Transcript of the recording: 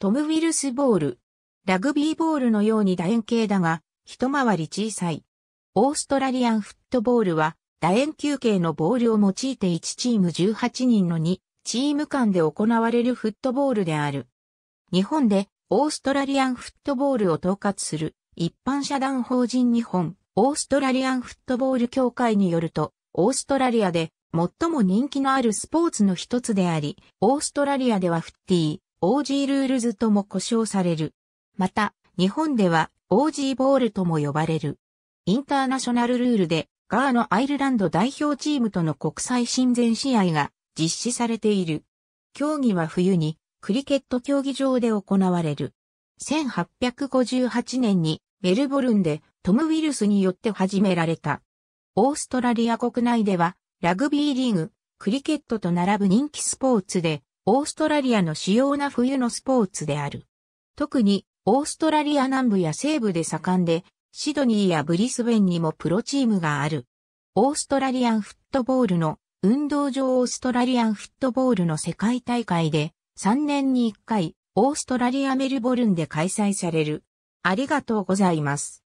トム・ウィルスボール。ラグビーボールのように楕円形だが、一回り小さい。オーストラリアンフットボールは、楕円球形のボールを用いて1チーム18人の2チーム間で行われるフットボールである。日本でオーストラリアンフットボールを統括する一般社団法人日本オーストラリアンフットボール協会によると、オーストラリアで最も人気のあるスポーツの一つであり、オーストラリアではフッティー、OG ルールズとも呼称される。また、日本では OG ボールとも呼ばれる。インターナショナルルールで、ガーのアイルランド代表チームとの国際親善試合が実施されている。競技は冬にクリケット競技場で行われる。1858年にメルボルンでトム・ウィルスによって始められた。オーストラリア国内ではラグビーリーグ、クリケットと並ぶ人気スポーツでオーストラリアの主要な冬のスポーツである。特に、オーストラリア南部や西部で盛んで、シドニーやブリスベンにもプロチームがある。オーストラリアンフットボールの、運動場オーストラリアンフットボールの世界大会で、3年に1回、オーストラリアメルボルンで開催される。ありがとうございます。